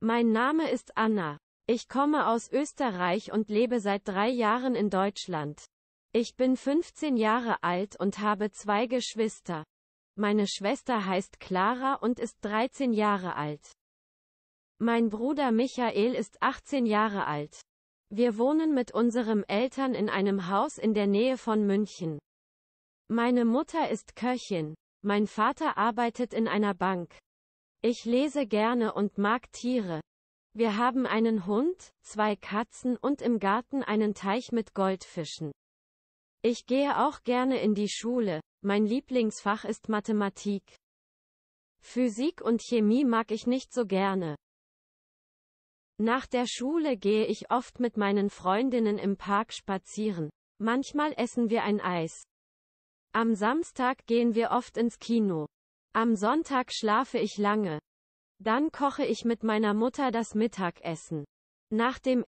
Mein Name ist Anna. Ich komme aus Österreich und lebe seit drei Jahren in Deutschland. Ich bin 15 Jahre alt und habe zwei Geschwister. Meine Schwester heißt Clara und ist 13 Jahre alt. Mein Bruder Michael ist 18 Jahre alt. Wir wohnen mit unseren Eltern in einem Haus in der Nähe von München. Meine Mutter ist Köchin. Mein Vater arbeitet in einer Bank. Ich lese gerne und mag Tiere. Wir haben einen Hund, zwei Katzen und im Garten einen Teich mit Goldfischen. Ich gehe auch gerne in die Schule. Mein Lieblingsfach ist Mathematik. Physik und Chemie mag ich nicht so gerne. Nach der Schule gehe ich oft mit meinen Freundinnen im Park spazieren. Manchmal essen wir ein Eis. Am Samstag gehen wir oft ins Kino. Am Sonntag schlafe ich lange. Dann koche ich mit meiner Mutter das Mittagessen. Nach dem